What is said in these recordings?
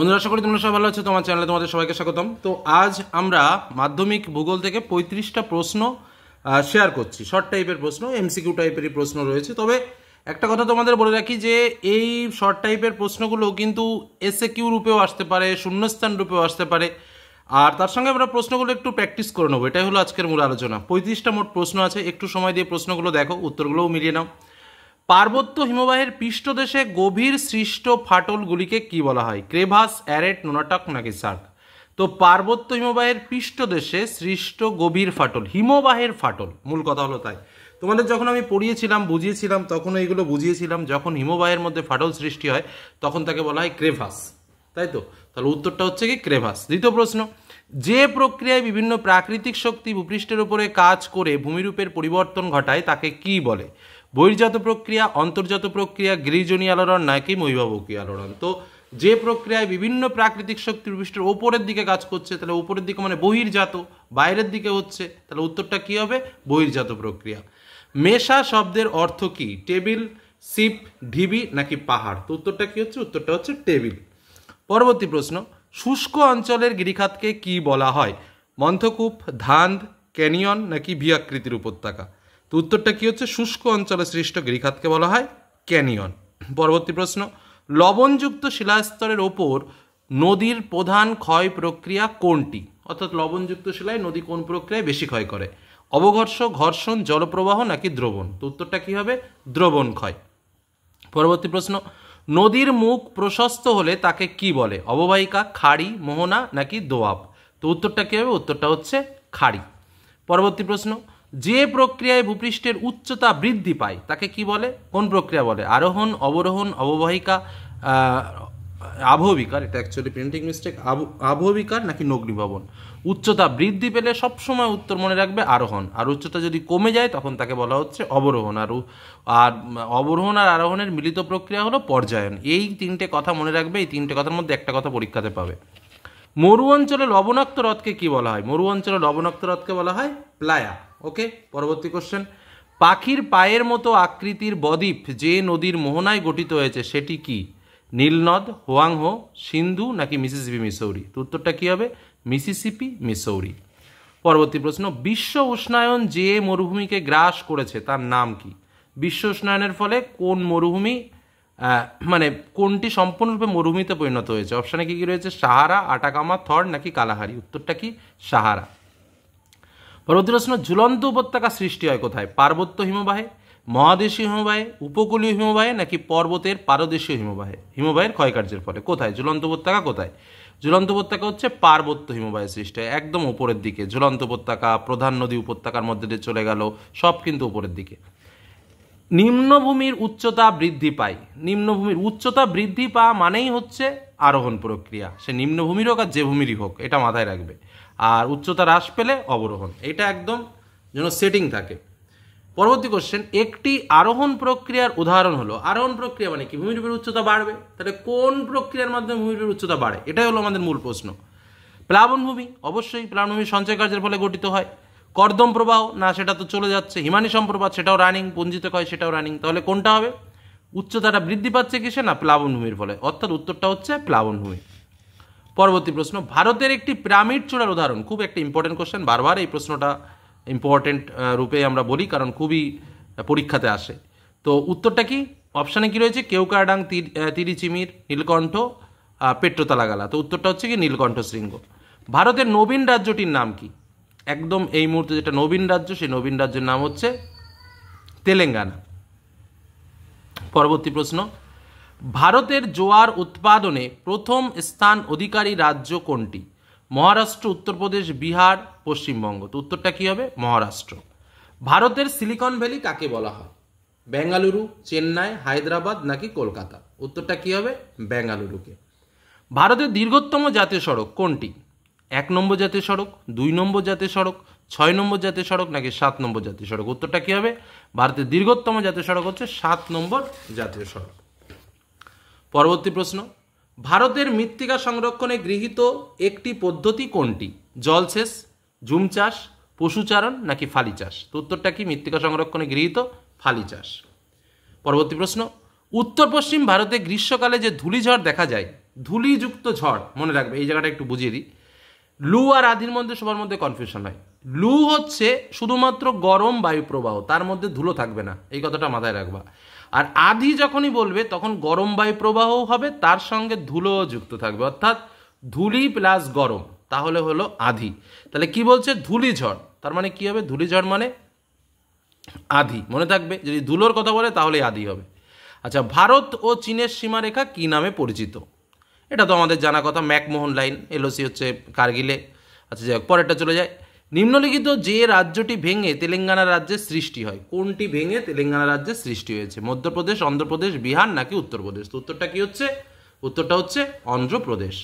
বন্ধুরা আশা করি তোমরা সবাই ভালো আছো তোমার চ্যানেলে তোমাদের সবাইকে স্বাগতম তো আজ আমরা মাধ্যমিক ভূগোল থেকে পঁয়ত্রিশটা প্রশ্ন শেয়ার করছি শর্ট টাইপের প্রশ্ন এমসিকিউ টাইপেরই প্রশ্ন রয়েছে তবে একটা কথা তোমাদের বলে রাখি যে এই শর্ট টাইপের প্রশ্নগুলো কিন্তু এসএ কিউ রূপেও আসতে পারে শূন্যস্থান রূপেও আসতে পারে আর তার সঙ্গে আমরা প্রশ্নগুলো একটু প্র্যাকটিস করে নেবো এটাই হলো আজকের মূল আলোচনা পঁয়ত্রিশটা মোট প্রশ্ন আছে একটু সময় দিয়ে প্রশ্নগুলো দেখো উত্তরগুলোও মিলিয়ে নাও পার্বত্য হিমবাহের পৃষ্ঠদেশে গভীর সৃষ্ট ফাটলগুলিকে কি বলা হয় ক্রেভাস অ্যারেট নোনাটক নাকি সার্ক তো পার্বত্য হিমবাহের পৃষ্ঠদেশে সৃষ্ট গভীর ফাটল হিমবাহের ফাটল মূল কথা হলো তাই তোমাদের যখন আমি পড়িয়েছিলাম বুঝিয়েছিলাম তখন এইগুলো বুঝিয়েছিলাম যখন হিমবাহের মধ্যে ফাটল সৃষ্টি হয় তখন তাকে বলা হয় ক্রেভাস তাই তো তাহলে উত্তরটা হচ্ছে কি ক্রেভাস দ্বিতীয় প্রশ্ন যে প্রক্রিয়ায় বিভিন্ন প্রাকৃতিক শক্তি ভূপৃষ্ঠের উপরে কাজ করে ভূমিরূপের পরিবর্তন ঘটায় তাকে কি বলে বহির্জাত প্রক্রিয়া অন্তর্জাত প্রক্রিয়া গিরিজনীয় আলোড়ন নাকি মহিভাবকী আলোড়ন তো যে প্রক্রিয়ায় বিভিন্ন প্রাকৃতিক শক্তির পৃষ্ঠের ওপরের দিকে কাজ করছে তাহলে ওপরের দিকে মানে বহির্জাত বাইরের দিকে হচ্ছে তাহলে উত্তরটা কী হবে বহির্জাত প্রক্রিয়া মেশা শব্দের অর্থ কি টেবিল সিপ ঢিবি নাকি পাহাড় তো উত্তরটা কী হচ্ছে উত্তরটা হচ্ছে টেবিল পরবর্তী প্রশ্ন শুষ্ক অঞ্চলের গিরিখাতকে কি বলা হয় মন্থকূপ ধান্দ ক্যানিয়ন নাকি ভিয়াকৃতির উপত্যকা তো উত্তরটা কী হচ্ছে শুষ্ক অঞ্চলে সৃষ্ট গিরিখাতকে বলা হয় ক্যানিয়ন পরবর্তী প্রশ্ন লবণযুক্ত শিলাস্তরের ওপর নদীর প্রধান ক্ষয় প্রক্রিয়া কোনটি অর্থাৎ লবণযুক্ত শিলায় নদী কোন প্রক্রিয়ায় বেশি ক্ষয় করে অবঘর্ষ ঘর্ষণ জলপ্রবাহ নাকি দ্রবণ তো উত্তরটা কী হবে দ্রবণ ক্ষয় পরবর্তী প্রশ্ন নদীর মুখ প্রশস্ত হলে তাকে কি বলে অববাহিকা খাড়ি মোহনা নাকি দোয়াব তো উত্তরটা কী হবে উত্তরটা হচ্ছে খাড়ি পরবর্তী প্রশ্ন যে প্রক্রিয়ায় ভূপৃষ্ঠের উচ্চতা বৃদ্ধি পায় তাকে কি বলে কোন প্রক্রিয়া বলে আরোহণ অবরোহণ অববাহিকা আবহবিকার এটা অ্যাকচুয়ালি প্রিন্টিং মিস্টেক আবহবিকার নাকি নগ্নিভবন উচ্চতা বৃদ্ধি পেলে সবসময় উত্তর মনে রাখবে আরোহণ আর উচ্চতা যদি কমে যায় তখন তাকে বলা হচ্ছে অবরোহণ আর আর অবরোহণ আর আরোহণের মিলিত প্রক্রিয়া হলো পর্যায়ন এই তিনটে কথা মনে রাখবে এই তিনটে কথার মধ্যে একটা কথা পরীক্ষাতে পাবে মরু অঞ্চলে লবণাক্ত হ্রদকে কি বলা হয় মরু অঞ্চলে লবণাক্ত হ্রদকে বলা হয় প্লায়া ওকে পরবর্তী কোশ্চেন পাখির পায়ের মতো আকৃতির বদ্বীপ যে নদীর মোহনায় গঠিত হয়েছে সেটি কি নীলনদ হোয়াংহো সিন্ধু নাকি মিসিসিপি মিসৌরি তো উত্তরটা কী হবে মিসিসিপি মিসৌরি পরবর্তী প্রশ্ন বিশ্ব উষ্ণায়ন যে মরুভূমিকে গ্রাস করেছে তার নাম কি বিশ্ব উষ্ণায়নের ফলে কোন মরুভূমি মানে কোনটি সম্পূর্ণরূপে মরুভূমিতে পরিণত হয়েছে অপশানে কী কী রয়েছে সাহারা আটাকামা থর নাকি কালাহারি উত্তরটা কি সাহারা রৌদ্রোষ্ণ ঝুলন্ত উপত্যকা সৃষ্টি হয় কোথায় পার্বত্য হিমবাহে মহাদেশীয় হিমবাহে উপকূলীয় হিমবাহে নাকি পর্বতের পারদেশীয় হিমবাহে হিমবাহের ক্ষয়কার্যের ফলে কোথায় ঝুলন্ত উপত্যকা কোথায় ঝুলন্ত উপত্যকা হচ্ছে পার্বত্য হিমবাহের সৃষ্টি হয় একদম উপরের দিকে ঝুলন্ত উপত্যকা প্রধান নদী উপত্যকার মধ্যে দিয়ে চলে গেল সব কিন্তু উপরের দিকে নিম্নভূমির উচ্চতা বৃদ্ধি পায় নিম্নভূমির উচ্চতা বৃদ্ধি পাওয়া মানেই হচ্ছে আরোহণ প্রক্রিয়া সে নিম্নভূমির হোক আর যে ভূমিরই হোক এটা মাথায় রাখবে আর উচ্চতা হ্রাস পেলে অবরোহণ এটা একদম যেন সেটিং থাকে পরবর্তী কোশ্চেন একটি আরোহণ প্রক্রিয়ার উদাহরণ হলো আরোহণ প্রক্রিয়া মানে কি ভূমিরূপের উচ্চতা বাড়বে তাহলে কোন প্রক্রিয়ার মাধ্যমে ভূমিরূপের উচ্চতা বাড়ে এটাই হলো আমাদের মূল প্রশ্ন প্লাবনভূমি অবশ্যই প্লাবনভূমি সঞ্চয় কার্যের ফলে গঠিত হয় কর্দম প্রবাহ না সেটা তো চলে যাচ্ছে হিমানি সম্প্রবাদ সেটাও রানিং পঞ্জিত হয় সেটাও রানিং তাহলে কোনটা হবে উচ্চতাটা বৃদ্ধি পাচ্ছে কিসে না প্লাবনভূমির ফলে অর্থাৎ উত্তরটা হচ্ছে প্লাবনভূমি পরবর্তী প্রশ্ন ভারতের একটি পিরামিড চূড়ার উদাহরণ খুব একটা ইম্পর্টেন্ট কোশ্চেন বারবার এই প্রশ্নটা ইম্পর্টেন্ট রূপে আমরা বলি কারণ খুবই পরীক্ষাতে আসে তো উত্তরটা কি অপশানে কী রয়েছে কেউকাডাং তিরিচিমির নীলকণ্ঠ পেট্রোতালাগালা তো উত্তরটা হচ্ছে কি নীলকণ্ঠ শৃঙ্গ ভারতের নবীন রাজ্যটির নাম কি একদম এই মুহূর্তে যেটা নবীন রাজ্য সেই নবীন রাজ্যের নাম হচ্ছে তেলেঙ্গানা পরবর্তী প্রশ্ন ভারতের জোয়ার উৎপাদনে প্রথম স্থান অধিকারী রাজ্য কোনটি মহারাষ্ট্র উত্তরপ্রদেশ বিহার পশ্চিমবঙ্গ তো উত্তরটা কী হবে মহারাষ্ট্র ভারতের সিলিকন ভ্যালি কাকে বলা হয় বেঙ্গালুরু চেন্নাই হায়দ্রাবাদ নাকি কলকাতা উত্তরটা কী হবে বেঙ্গালুরুকে ভারতের দীর্ঘতম জাতীয় সড়ক কোনটি এক নম্বর জাতীয় সড়ক দুই নম্বর জাতীয় সড়ক ছয় নম্বর জাতীয় সড়ক নাকি সাত নম্বর জাতীয় সড়ক উত্তরটা কী হবে ভারতের দীর্ঘতম জাতীয় সড়ক হচ্ছে সাত নম্বর জাতীয় সড়ক পরবর্তী প্রশ্ন ভারতের মৃত্তিকা সংরক্ষণে গৃহীত একটি পদ্ধতি কোনটি জলসেচ জুম চাষ পশুচারণ নাকি ফালি চাষ তো উত্তরটা কি মৃত্তিকা সংরক্ষণে গৃহীত ফালি চাষ পরবর্তী প্রশ্ন উত্তর পশ্চিম ভারতে গ্রীষ্মকালে যে ঝড় দেখা যায় ধুলিযুক্ত ঝড় মনে রাখবে এই জায়গাটা একটু বুঝিয়ে দিই লু আর আধির মধ্যে সবার মধ্যে কনফিউশন হয় লু হচ্ছে শুধুমাত্র গরম বায়ু প্রবাহ তার মধ্যে ধুলো থাকবে না এই কথাটা মাথায় রাখবা আর আধি যখনই বলবে তখন গরম বায়ু প্রবাহও হবে তার সঙ্গে ধুলোও যুক্ত থাকবে অর্থাৎ ধুলি প্লাস গরম তাহলে হলো আধি তাহলে কি বলছে ধুলি ঝড় তার মানে কি হবে ধুলি ঝড় মানে আধি মনে থাকবে যদি ধুলোর কথা বলে তাহলে আধি হবে আচ্ছা ভারত ও চীনের সীমারেখা কি নামে পরিচিত এটা তো আমাদের জানা কথা ম্যাকমোহন লাইন এলওসি হচ্ছে কার্গিলে আচ্ছা যাই হোক পরেরটা চলে যায় নিম্নলিখিত যে রাজ্যটি ভেঙে তেলেঙ্গানা রাজ্যের সৃষ্টি হয় কোনটি ভেঙে তেলেঙ্গানা রাজ্যের সৃষ্টি হয়েছে মধ্যপ্রদেশ অন্ধ্রপ্রদেশ বিহার নাকি উত্তরপ্রদেশ তো উত্তরটা কী হচ্ছে উত্তরটা হচ্ছে অন্ধ্রপ্রদেশ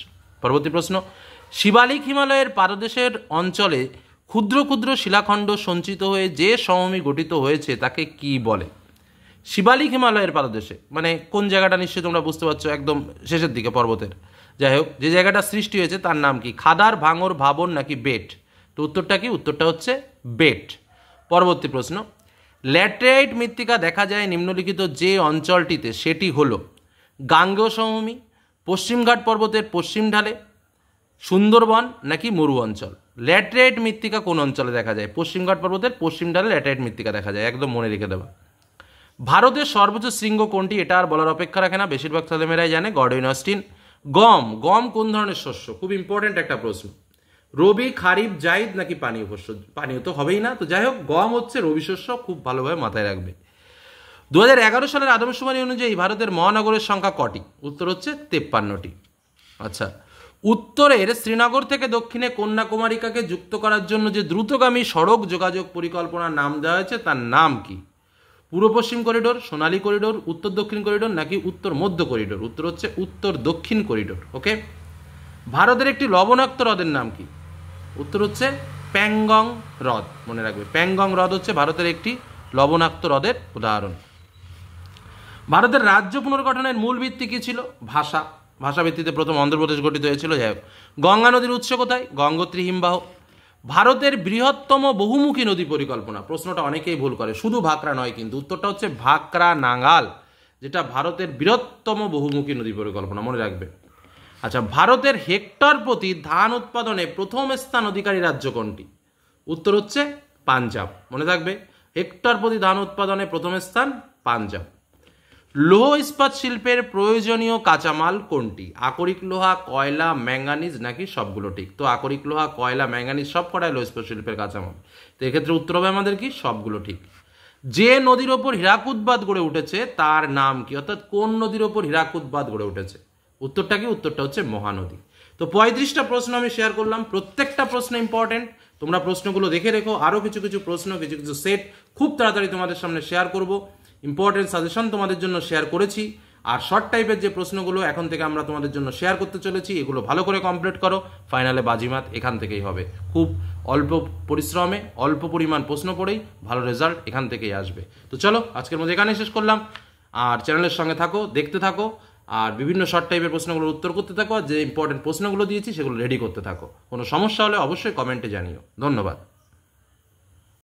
পরবর্তী প্রশ্ন শিবালিক হিমালয়ের পাদদেশের অঞ্চলে ক্ষুদ্র ক্ষুদ্র শিলাখণ্ড সঞ্চিত হয়ে যে সমভূমি গঠিত হয়েছে তাকে কি বলে শিবালিক হিমালয়ের পাদদেশে মানে কোন জায়গাটা নিশ্চয়ই তোমরা বুঝতে পারছো একদম শেষের দিকে পর্বতের যাই হোক যে জায়গাটা সৃষ্টি হয়েছে তার নাম কি খাদার ভাঙর ভাবন নাকি বেট তো উত্তরটা কি উত্তরটা হচ্ছে বেট পরবর্তী প্রশ্ন ল্যাটেরাইট মৃত্তিকা দেখা যায় নিম্নলিখিত যে অঞ্চলটিতে সেটি হল গাঙ্গেয় সমভূমি পশ্চিমঘাট পর্বতের পশ্চিম ঢালে সুন্দরবন নাকি মরু অঞ্চল ল্যাটেরাইট মৃত্তিকা কোন অঞ্চলে দেখা যায় পশ্চিমঘাট পর্বতের পশ্চিম ঢালে ল্যাটেরাইট মৃত্তিকা দেখা যায় একদম মনে রেখে দেওয়া ভারতের সর্বোচ্চ শৃঙ্গ কোনটি এটা আর বলার অপেক্ষা রাখে না বেশিরভাগ ছেলেমেয়েরাই জানে গডইন অস্টিন গম গম কোন ধরনের শস্য খুব ইম্পর্টেন্ট একটা প্রশ্ন রবি খারিফ জাইদ নাকি পানীয় শস্য পানীয় তো হবেই না তো যাই হোক গম হচ্ছে রবি শস্য খুব ভালোভাবে মাথায় রাখবে দু এগারো সালের আদমশুমারি অনুযায়ী ভারতের মহানগরের সংখ্যা কটি উত্তর হচ্ছে তেপ্পান্নটি আচ্ছা উত্তরের শ্রীনগর থেকে দক্ষিণে কন্যাকুমারিকাকে যুক্ত করার জন্য যে দ্রুতগামী সড়ক যোগাযোগ পরিকল্পনার নাম দেওয়া হয়েছে তার নাম কি পূর্ব পশ্চিম করিডোর সোনালী করিডোর উত্তর দক্ষিণ করিডোর নাকি উত্তর মধ্য করিডোর উত্তর হচ্ছে উত্তর দক্ষিণ করিডোর ওকে ভারতের একটি লবণাক্ত হ্রদের নাম কি উত্তর হচ্ছে প্যাংগং হ্রদ মনে রাখবে প্যাংগং হ্রদ হচ্ছে ভারতের একটি লবণাক্ত হ্রদের উদাহরণ ভারতের রাজ্য পুনর্গঠনের মূল ভিত্তি কী ছিল ভাষা ভাষা ভিত্তিতে প্রথম অন্ধ্রপ্রদেশ গঠিত হয়েছিল যাই হোক গঙ্গা নদীর উৎস কোথায় গঙ্গোত্রী হিমবাহ ভারতের বৃহত্তম বহুমুখী নদী পরিকল্পনা প্রশ্নটা অনেকেই ভুল করে শুধু ভাকরা নয় কিন্তু উত্তরটা হচ্ছে ভাকরা নাঙ্গাল যেটা ভারতের বৃহত্তম বহুমুখী নদী পরিকল্পনা মনে রাখবে আচ্ছা ভারতের হেক্টর প্রতি ধান উৎপাদনে প্রথম স্থান অধিকারী রাজ্য কোনটি উত্তর হচ্ছে পাঞ্জাব মনে থাকবে হেক্টর প্রতি ধান উৎপাদনে প্রথম স্থান পাঞ্জাব লোহ ইস্পাত শিল্পের প্রয়োজনীয় কাঁচামাল কোনটি আকরিক লোহা কয়লা ম্যাঙ্গানিজ নাকি সবগুলো ঠিক তো আকরিক লোহা কয়লা ম্যাঙ্গানিজ সব কটাই লোহ ইস্পাত শিল্পের কাঁচামাল তো এক্ষেত্রে উত্তর হবে আমাদের কি সবগুলো ঠিক যে নদীর ওপর হীরাকুদবাদ গড়ে উঠেছে তার নাম কি অর্থাৎ কোন নদীর ওপর হীরাকুদবাদ গড়ে উঠেছে উত্তরটা কি উত্তরটা হচ্ছে মহানদী তো পঁয়ত্রিশটা প্রশ্ন আমি শেয়ার করলাম প্রত্যেকটা প্রশ্ন ইম্পর্টেন্ট তোমরা প্রশ্নগুলো দেখে রেখো আরও কিছু কিছু প্রশ্ন কিছু কিছু সেট খুব তাড়াতাড়ি তোমাদের সামনে শেয়ার করবো ইম্পর্টেন্ট সাজেশন তোমাদের জন্য শেয়ার করেছি আর শর্ট টাইপের যে প্রশ্নগুলো এখন থেকে আমরা তোমাদের জন্য শেয়ার করতে চলেছি এগুলো ভালো করে কমপ্লিট করো ফাইনালে বাজিমাত এখান থেকেই হবে খুব অল্প পরিশ্রমে অল্প পরিমাণ প্রশ্ন পড়েই ভালো রেজাল্ট এখান থেকেই আসবে তো চলো আজকের মধ্যে এখানে শেষ করলাম আর চ্যানেলের সঙ্গে থাকো দেখতে থাকো আর বিভিন্ন শর্ট টাইপের প্রশ্নগুলোর উত্তর করতে থাকো আর যে ইম্পর্টেন্ট প্রশ্নগুলো দিয়েছি সেগুলো রেডি করতে থাকো কোনো সমস্যা হলে অবশ্যই কমেন্টে জানিও ধন্যবাদ